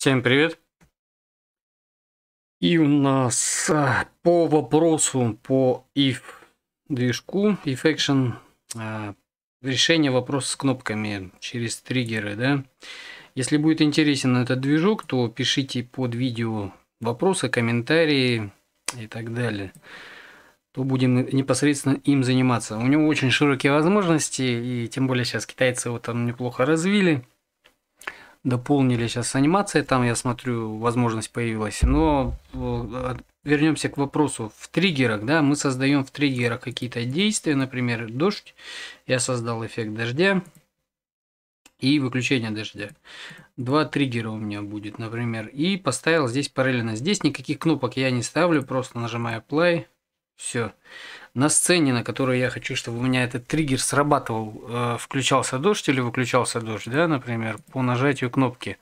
Всем привет. И у нас а, по вопросу по if движку, if action, а, решение вопроса с кнопками через триггеры, да. Если будет интересен этот движок, то пишите под видео вопросы, комментарии и так далее. То будем непосредственно им заниматься. У него очень широкие возможности, и тем более сейчас китайцы его там неплохо развили дополнили сейчас анимации, там, я смотрю, возможность появилась. Но э, вернемся к вопросу. В триггерах, да, мы создаем в триггерах какие-то действия, например, дождь. Я создал эффект дождя и выключение дождя. Два триггера у меня будет, например, и поставил здесь параллельно. Здесь никаких кнопок я не ставлю, просто нажимаю play – все. На сцене, на которой я хочу, чтобы у меня этот триггер срабатывал, э, включался дождь или выключался дождь, да, например, по нажатию кнопки.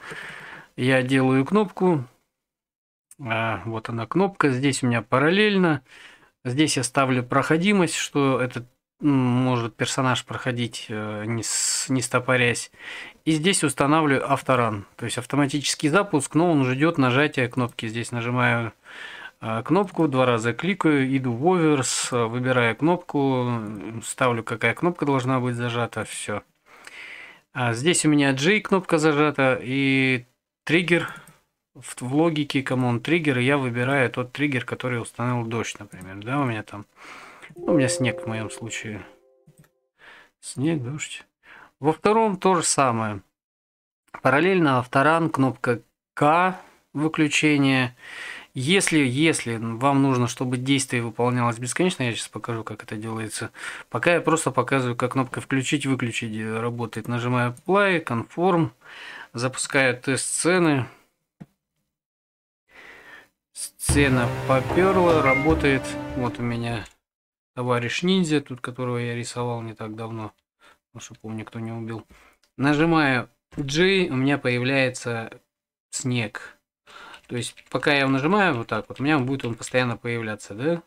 Я делаю кнопку, а, вот она кнопка, здесь у меня параллельно, здесь я ставлю проходимость, что этот может персонаж проходить, э, не, с, не стопорясь. И здесь устанавливаю авторан, то есть автоматический запуск, но он ждет нажатия кнопки. Здесь нажимаю а, кнопку, два раза кликаю, иду в оверс, а, выбираю кнопку, ставлю, какая кнопка должна быть зажата, все. А здесь у меня J кнопка зажата и триггер в, в логике command триггер, и я выбираю тот триггер, который установил дождь, например, да, у меня там, ну, у меня снег в моем случае. Снег, дождь. Во втором то же самое. Параллельно авторан, кнопка К, Выключение если, если вам нужно, чтобы действие выполнялось бесконечно, я сейчас покажу, как это делается. Пока я просто показываю, как кнопка «Включить-выключить» работает. Нажимаю play, «Conform», запускаю тест сцены. Сцена поперла, работает. Вот у меня товарищ ниндзя, тут которого я рисовал не так давно, ну, чтобы его никто не убил. Нажимаю G, у меня появляется снег. То есть, пока я его нажимаю вот так вот, у меня будет он постоянно появляться, да?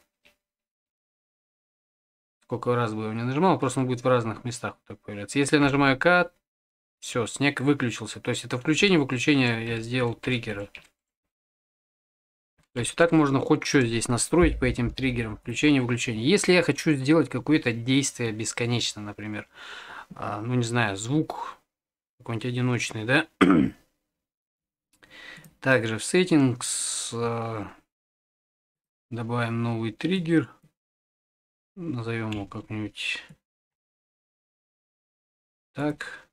Сколько раз бы я не нажимал, просто он будет в разных местах вот так появляться. Если я нажимаю К, все, снег выключился. То есть, это включение-выключение я сделал триггера. То есть, вот так можно хоть что здесь настроить по этим триггерам, включение-выключение. Если я хочу сделать какое-то действие бесконечно, например, а, ну, не знаю, звук какой-нибудь одиночный, да? Также в Settings э, добавим новый триггер. Назовем его как-нибудь так.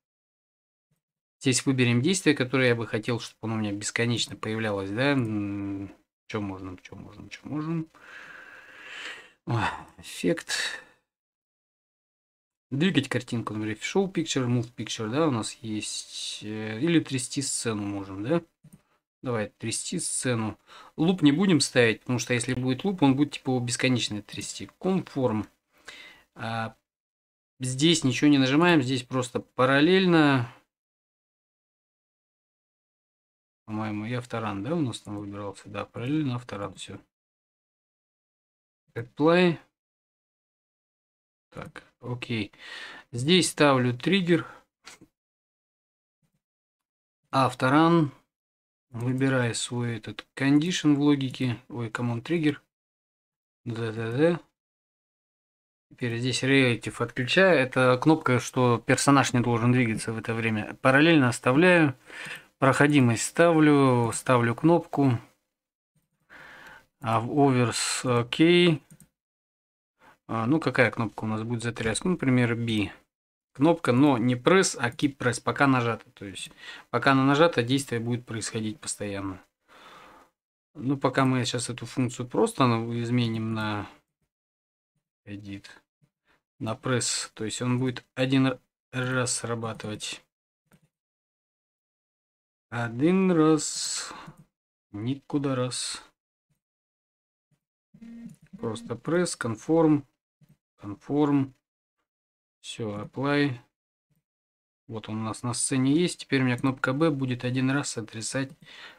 Здесь выберем действие, которое я бы хотел, чтобы оно у меня бесконечно появлялось, да? что можем, что можем, что можем. эффект. Двигать картинку, например, show picture, move picture, да, у нас есть. Э, или трясти сцену можем, да? Давай трясти сцену. Луп не будем ставить, потому что если будет луп, он будет типа бесконечно трясти. Конформ. А, здесь ничего не нажимаем, здесь просто параллельно. По-моему, я авторан, да, у нас там выбирался? Да, параллельно авторан, все. Apply. Так, окей. Здесь ставлю триггер. Авторан выбирая свой этот condition в логике, ой, command trigger, да-да-да. Теперь здесь relative отключаю, это кнопка, что персонаж не должен двигаться в это время. Параллельно оставляю, проходимость ставлю, ставлю кнопку, а в overs окей. Okay. А, ну, какая кнопка у нас будет затряска? Ну, например, B кнопка, но не пресс, а keep press, пока нажата. То есть, пока она нажата, действие будет происходить постоянно. Ну, пока мы сейчас эту функцию просто изменим на edit, на пресс. То есть, он будет один раз срабатывать. Один раз, никуда раз. Просто пресс, конформ, конформ. Все, apply. Вот он у нас на сцене есть. Теперь у меня кнопка B будет один раз сотрясать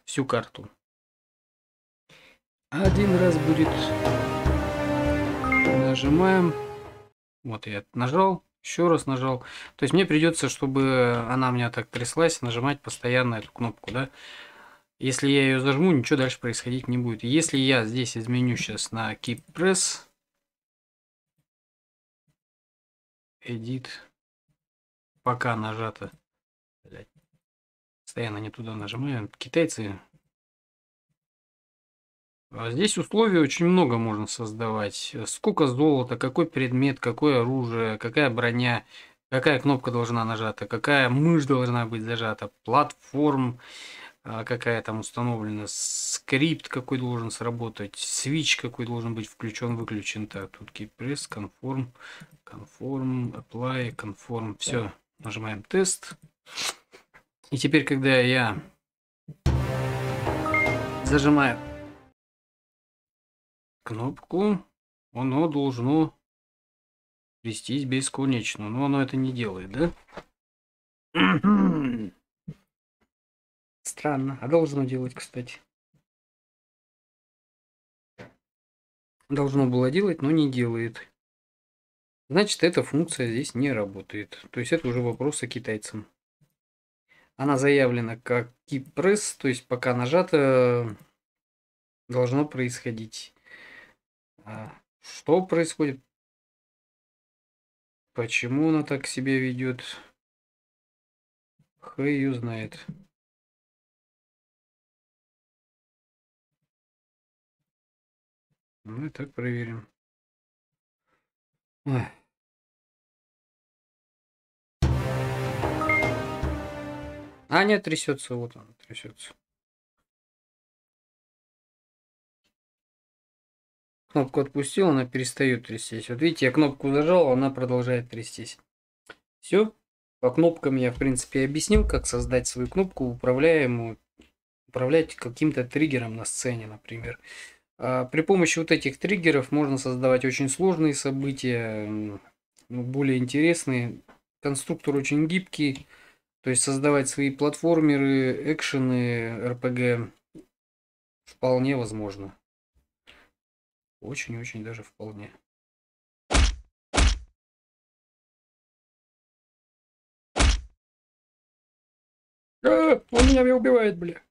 всю карту. Один раз будет. Нажимаем. Вот я нажал, еще раз нажал. То есть мне придется, чтобы она у меня так тряслась, нажимать постоянно эту кнопку, да. Если я ее зажму, ничего дальше происходить не будет. Если я здесь изменю сейчас на Keep Press, Edit. Пока нажато. Постоянно не туда нажимаем. Китайцы. А здесь условий очень много можно создавать. Сколько золота, какой предмет, какое оружие, какая броня, какая кнопка должна нажата, какая мышь должна быть зажата, платформ а, какая там установлена, скрипт какой должен сработать, свич какой должен быть включен, выключен. Так, тут кейпресс, конформ, конформ, apply, конформ. Все, нажимаем тест. И теперь, когда я зажимаю кнопку, оно должно вестись бесконечно. Но оно это не делает, да? Странно. А должно делать, кстати. должно было делать, но не делает. Значит, эта функция здесь не работает. То есть это уже вопросы китайцам. Она заявлена как keypress, то есть пока нажато э, должно происходить. А что происходит? Почему она так себя ведет? Хэ ее знает. Ну и так проверим. Ой. А, нет, трясется, вот он трясется. Кнопку отпустил, она перестает трястись. Вот видите, я кнопку зажал, она продолжает трястись. Все. По кнопкам я, в принципе, объяснил, как создать свою кнопку, управляемую, управлять каким-то триггером на сцене, например. А, при помощи вот этих триггеров можно создавать очень сложные события, ну, более интересные. Конструктор очень гибкий, то есть создавать свои платформеры, экшены, РПГ вполне возможно. Очень-очень даже вполне. А, он меня убивает, бля.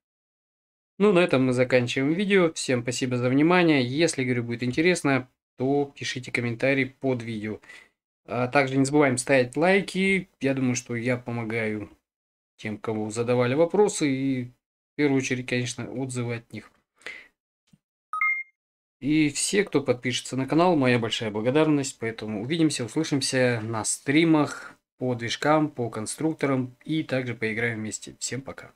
Ну, на этом мы заканчиваем видео. Всем спасибо за внимание. Если, говорю, будет интересно, то пишите комментарий под видео. А также не забываем ставить лайки. Я думаю, что я помогаю тем, кому задавали вопросы. И в первую очередь, конечно, отзывы от них. И все, кто подпишется на канал, моя большая благодарность. Поэтому увидимся, услышимся на стримах по движкам, по конструкторам и также поиграем вместе. Всем пока.